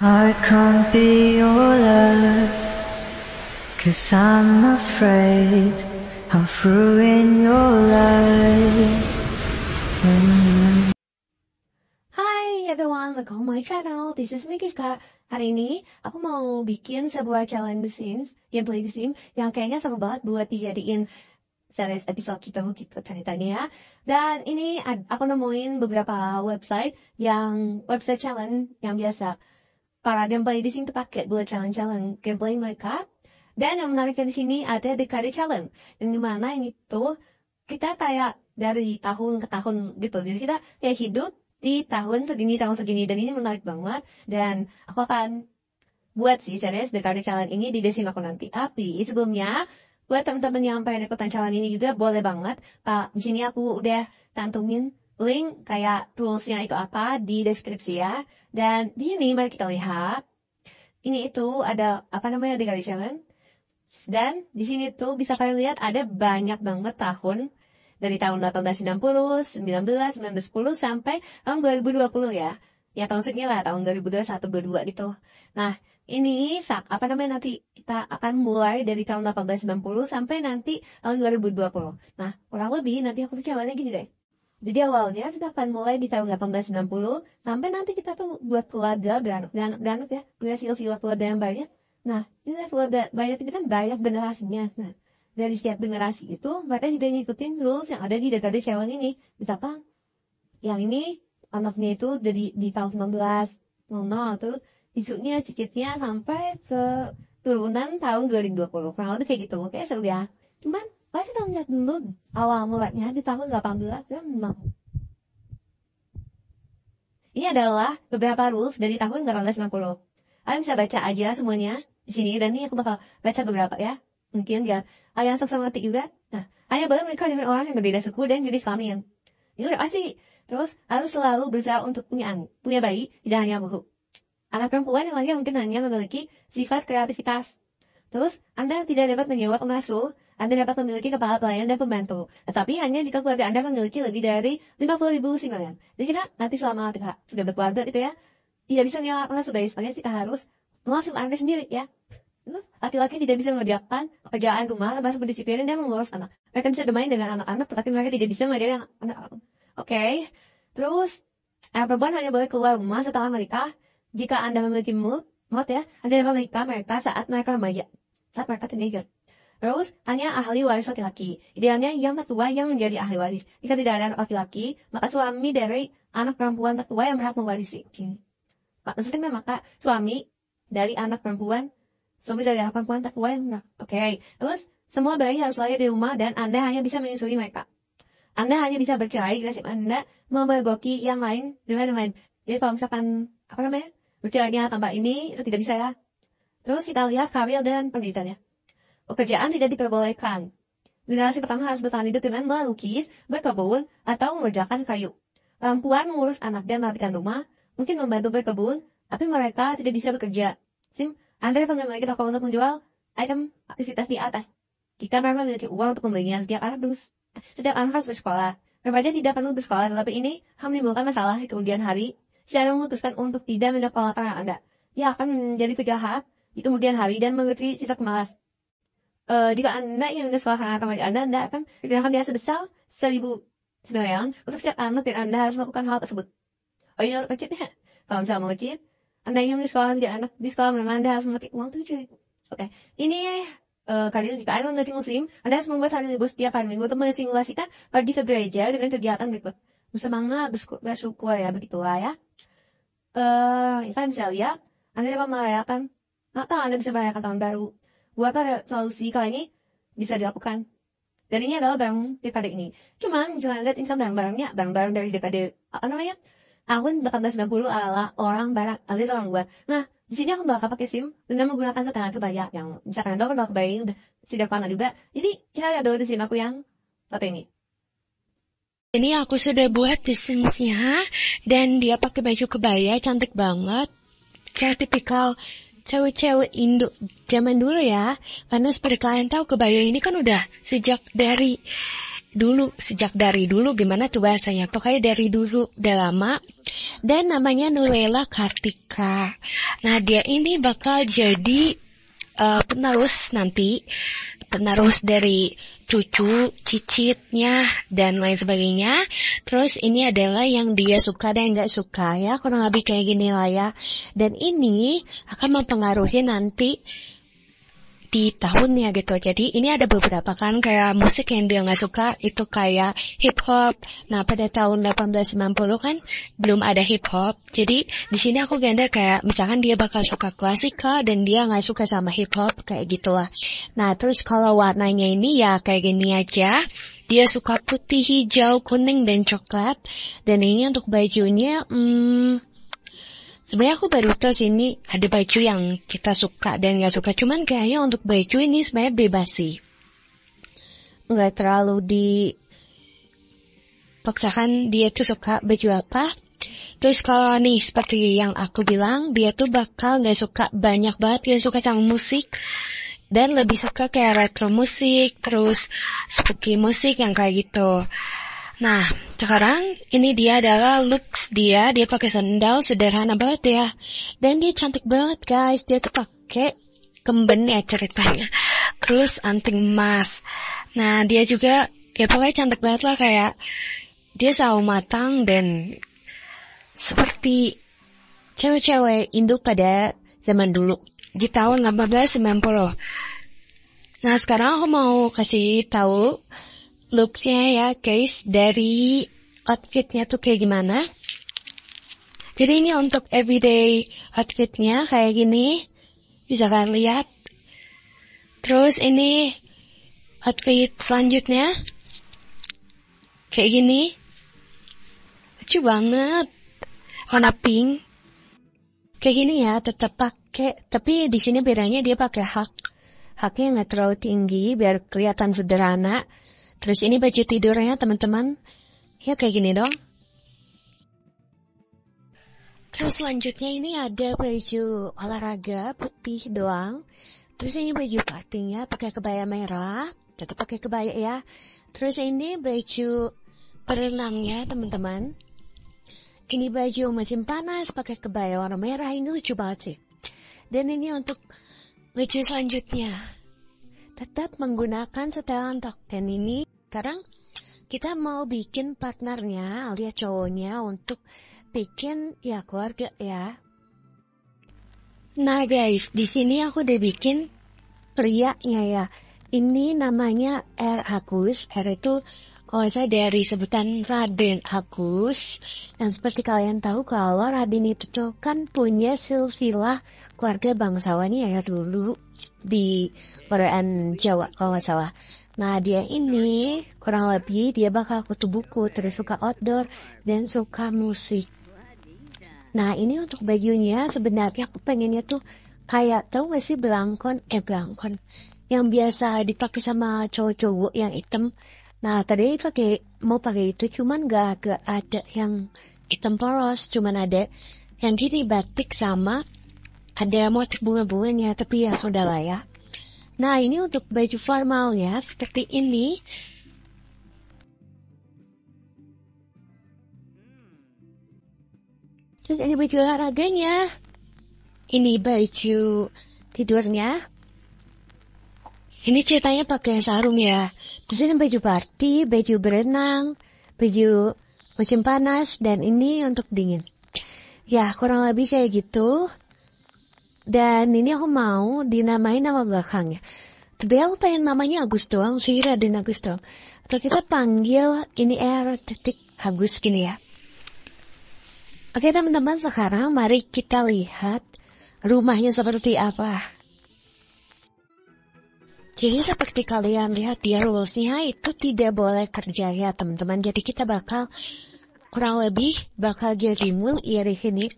I can't be your love Cause I'm afraid I'll ruin your life Hi everyone, welcome to my channel This is me Hari ini aku mau bikin sebuah challenge Yang Gameplay The scene yang kayaknya seru banget buat dijadiin series episode kita gitu ceritanya ya. dan ini aku nemuin beberapa website yang website challenge yang biasa para gameplay di sini terpakai buat calon-calon gameplay mereka. Dan yang menariknya di sini ada dekade calon, Di mana ini tuh kita kayak dari tahun ke tahun gitu. Jadi kita ya hidup di tahun segini, tahun segini. Dan ini menarik banget. Dan aku akan buat sih series dekade challenge ini di desain aku nanti. Tapi sebelumnya, buat teman-teman yang pengen ikutan calon ini juga boleh banget. Pak, di sini aku udah tantumin link kayak toolsnya itu apa di deskripsi ya. Dan di sini mari kita lihat. Ini itu ada apa namanya kali Challenge. Dan di sini tuh bisa kalian lihat ada banyak banget tahun dari tahun 1860, 19, 1910 sampai tahun 2020 ya. Ya tahun segini lah, tahun 2021, 22 gitu. Nah, ini apa namanya nanti kita akan mulai dari tahun 1890 sampai nanti tahun 2020. Nah, kurang lebih nanti aku tuh jawabannya gini deh. Jadi awalnya kita akan mulai di tahun 1860 sampai nanti kita tuh buat keluarga beranak beranak, beranak ya punya silsilah keluarga yang banyak. Nah ini keluarga banyak itu kan banyak generasinya. Nah dari setiap generasi itu mereka juga ngikutin rules yang ada di database hewan ini. Misalkan yang ini anaknya itu dari di tahun 1900 tuh, cucunya cicitnya sampai ke turunan tahun 2020 Nah, lebih kayak gitu Oke, seru ya cuman pasti kita lihat dulu awal mulanya di tahun 1896. Ini adalah beberapa rules dari tahun 1860. Kalian bisa baca aja semuanya di sini dan ini aku bakal baca beberapa ya. Mungkin ya kalian sama ngerti juga. Nah, hanya boleh mereka dengan orang yang berbeda suku dan jenis kelamin. itu udah pasti. Terus harus selalu berusaha untuk punya anak, punya bayi, tidak hanya buku. Anak perempuan yang lagi mungkin hanya memiliki sifat kreativitas Terus, Anda tidak dapat menyewa pengasuh, Anda dapat memiliki kepala pelayan dan pembantu. Tetapi hanya jika keluarga Anda memiliki lebih dari 50 ribu singgalan. Jadi kita nanti selama kita sudah berkeluarga gitu ya, tidak bisa menyewa pengasuh bayi sebagai kita harus mengasuh Anda sendiri ya. Terus, laki-laki tidak bisa mengerjakan pekerjaan rumah, bahasa mencuci piring, dan mengurus anak. Mereka bisa bermain dengan anak-anak, tetapi mereka tidak bisa mengajari anak-anak. Oke. Okay. Terus, eh, perempuan hanya boleh keluar rumah setelah menikah jika Anda memiliki mood, mood ya, Anda dapat menikah mereka saat mereka remaja saat mereka teenager. Rose hanya ahli waris laki-laki. Idealnya yang tertua yang menjadi ahli waris. Jika tidak ada anak laki-laki, maka suami dari anak perempuan tertua yang berhak mewarisi. Pak, Maksudnya maka suami dari anak perempuan, suami dari anak perempuan tertua yang berhak. Oke, okay. terus semua bayi harus lahir di rumah dan Anda hanya bisa menyusui mereka. Anda hanya bisa bercerai nasib Anda memergoki yang lain dengan yang lain. Jadi kalau misalkan, apa namanya, bercerainya tanpa ini, itu tidak bisa ya. Terus Italia, karir, dan penderitanya. Pekerjaan tidak diperbolehkan. Generasi pertama harus bertahan hidup dengan melukis, berkebun, atau mengerjakan kayu. Perempuan mengurus anak dan merapikan rumah, mungkin membantu berkebun, tapi mereka tidak bisa bekerja. Sim, Anda dapat memiliki toko untuk menjual item aktivitas di atas. Jika mereka memiliki uang untuk membelinya, setiap anak harus, setiap anak harus bersekolah. Remaja tidak perlu bersekolah, tetapi ini akan menimbulkan masalah di kemudian hari. Saya memutuskan untuk tidak mendapatkan anak Anda. Ia akan menjadi penjahat di kemudian hari dan memiliki sifat malas. Uh, jika Anda ingin menyesuaikan bagi Anda, Anda akan dikenakan biasa besar seribu sembilan untuk setiap anak dan Anda harus melakukan hal tersebut. Oh ini untuk masjid ya? Kalau misalnya mau masjid, Anda ingin menyesuaikan di anak di sekolah memang Anda harus memiliki uang tujuh. Oke, okay. ini uh, eh, kali jika Anda menjadi muslim, Anda harus membuat hari libur setiap hari minggu untuk mensimulasikan pergi ke gereja dengan kegiatan berikut. Semangat, bersyukur ya, begitulah ya. Uh, eh, kalian bisa lihat, Anda dapat merayakan atau Anda bisa merayakan tahun baru. Water resolusi kali ini bisa dilakukan. Dan ini adalah barang dekade ini. Cuman jangan lihat income barang-barangnya, barang-barang dari dekade apa namanya? Tahun 1890 adalah orang barat, alias orang luar. Nah, di sini aku bakal pakai SIM dengan menggunakan setengah kebaya yang misalkan download kalau kebaya ini udah sudah lama juga. Jadi kita lihat dulu di SIM aku yang satu ini. Ini aku sudah buat desainnya dan dia pakai baju kebaya cantik banget. Kayak tipikal cewek-cewek Indo zaman dulu ya. Karena seperti kalian tahu kebaya ini kan udah sejak dari dulu, sejak dari dulu gimana tuh bahasanya? Pokoknya dari dulu udah lama. Dan namanya Nulela Kartika. Nah, dia ini bakal jadi uh, penerus nanti penerus dari cucu, cicitnya, dan lain sebagainya. Terus ini adalah yang dia suka dan nggak suka ya, kurang lebih kayak gini lah ya. Dan ini akan mempengaruhi nanti di tahunnya gitu. Jadi ini ada beberapa kan kayak musik yang dia nggak suka itu kayak hip hop. Nah pada tahun 1890 kan belum ada hip hop. Jadi di sini aku ganda kayak misalkan dia bakal suka klasika dan dia nggak suka sama hip hop kayak gitulah. Nah terus kalau warnanya ini ya kayak gini aja. Dia suka putih, hijau, kuning, dan coklat. Dan ini untuk bajunya, hmm, Sebenarnya aku baru tahu sih ini ada baju yang kita suka dan nggak suka. Cuman kayaknya untuk baju ini sebenarnya bebas sih. Nggak terlalu di paksakan dia tuh suka baju apa. Terus kalau nih seperti yang aku bilang, dia tuh bakal nggak suka banyak banget. yang suka sama musik dan lebih suka kayak retro musik, terus spooky musik yang kayak gitu. Nah, sekarang ini dia adalah looks dia. Dia pakai sandal sederhana banget ya. Dan dia cantik banget guys. Dia tuh pakai kemben ya ceritanya. Terus anting emas. Nah, dia juga ya pokoknya cantik banget lah kayak dia sawo matang dan seperti cewek-cewek induk pada zaman dulu di tahun 1890. Nah, sekarang aku mau kasih tahu looksnya ya guys dari outfitnya tuh kayak gimana jadi ini untuk everyday outfitnya kayak gini bisa kalian lihat terus ini outfit selanjutnya kayak gini lucu banget warna pink kayak gini ya tetap pakai tapi di sini bedanya dia pakai hak haknya nggak terlalu tinggi biar kelihatan sederhana Terus ini baju tidurnya teman-teman. Ya kayak gini dong. Terus selanjutnya ini ada baju olahraga putih doang. Terus ini baju partinya pakai kebaya merah, tetap pakai kebaya ya. Terus ini baju berenangnya teman-teman. Ini baju musim panas pakai kebaya warna merah ini lucu banget sih. Dan ini untuk baju selanjutnya. Tetap menggunakan setelan tok dan ini sekarang kita mau bikin partnernya alias cowoknya untuk bikin ya keluarga ya. Nah guys, di sini aku udah bikin prianya ya. Ini namanya R Agus. R itu kalau oh, saya dari sebutan Raden Agus Dan seperti kalian tahu kalau Raden itu tuh kan punya silsilah keluarga bangsawan ya dulu di perayaan Jawa kalau nggak salah. Nah dia ini kurang lebih dia bakal kutu buku terus suka outdoor dan suka musik. Nah ini untuk bajunya sebenarnya aku pengennya tuh kayak tau gak sih belangkon eh belangkon yang biasa dipakai sama cowok-cowok yang hitam. Nah tadi pakai mau pakai itu cuman gak, gak ada yang hitam polos cuman ada yang gini batik sama ada motif bunga-bunganya tapi ya sudah lah ya Nah, ini untuk baju formalnya seperti ini. Terus ada baju olahraganya. Ini baju tidurnya. Ini ceritanya pakai sarung ya. Terus ini baju party, baju berenang, baju musim panas, dan ini untuk dingin. Ya, kurang lebih kayak gitu. Dan ini aku mau dinamai nama belakangnya. Bel pengen namanya Agus doang, si Raden Agus doang. Atau kita panggil ini R titik Agus gini ya. Oke teman-teman sekarang mari kita lihat rumahnya seperti apa. Jadi seperti kalian lihat dia rulesnya itu tidak boleh kerja ya teman-teman. Jadi kita bakal kurang lebih bakal jadi mul iri ini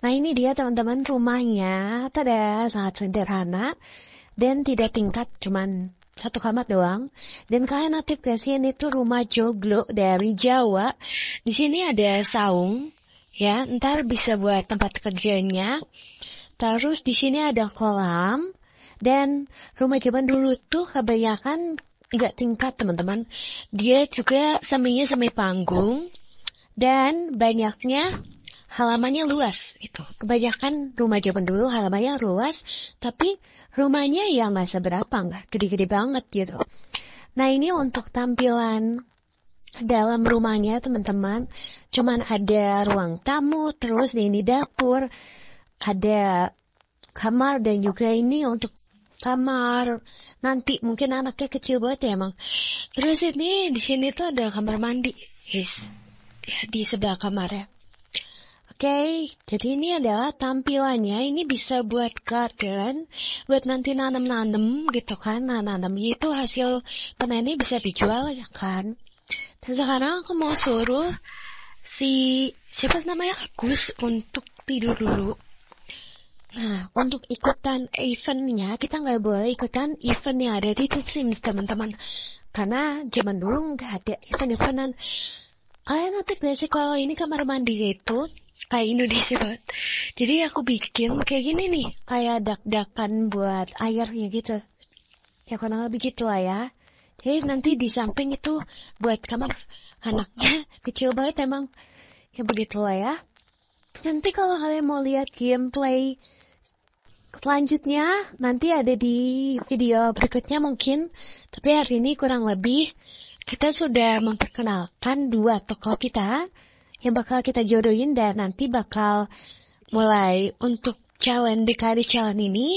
Nah ini dia teman-teman rumahnya, tada sangat sederhana dan tidak tingkat, cuman satu kamar doang. Dan kalian aktif ke sini itu rumah joglo dari Jawa. Di sini ada saung, ya, ntar bisa buat tempat kerjanya. Terus di sini ada kolam dan rumah zaman dulu tuh kebanyakan nggak tingkat teman-teman. Dia juga seminya semi panggung dan banyaknya halamannya luas gitu. Kebanyakan rumah zaman dulu halamannya luas, tapi rumahnya ya nggak seberapa nggak gede-gede banget gitu. Nah ini untuk tampilan dalam rumahnya teman-teman, cuman ada ruang tamu, terus ini dapur, ada kamar dan juga ini untuk kamar nanti mungkin anaknya kecil banget ya emang terus ini di sini tuh ada kamar mandi yes ya, di sebelah kamar ya okay, jadi ini adalah tampilannya. Ini bisa buat garden, buat nanti nanam-nanam gitu kan. Nah, nanam itu hasil ini bisa dijual ya kan. Dan sekarang aku mau suruh si siapa namanya Agus untuk tidur dulu. Nah, untuk ikutan eventnya, kita nggak boleh ikutan event yang ada di The Sims, teman-teman. Karena zaman dulu nggak ada event-eventan. Kalian notif gak sih kalau ini kamar mandi itu kayak Indonesia banget. Jadi aku bikin kayak gini nih, kayak dak-dakan buat airnya gitu. Ya kurang lebih gitu lah ya. Jadi nanti di samping itu buat kamar anaknya kecil banget emang. Ya begitulah ya. Nanti kalau kalian mau lihat gameplay selanjutnya nanti ada di video berikutnya mungkin. Tapi hari ini kurang lebih kita sudah memperkenalkan dua tokoh kita yang bakal kita jodohin dan nanti bakal mulai untuk challenge di kali challenge ini.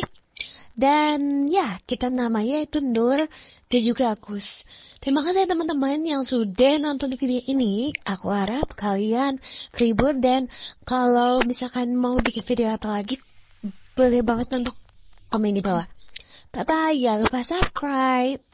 Dan ya, kita namanya itu Nur dan juga Agus. Terima kasih ya teman-teman yang sudah nonton video ini. Aku harap kalian kribur dan kalau misalkan mau bikin video apa lagi, boleh banget untuk komen di bawah. Bye-bye, jangan lupa subscribe.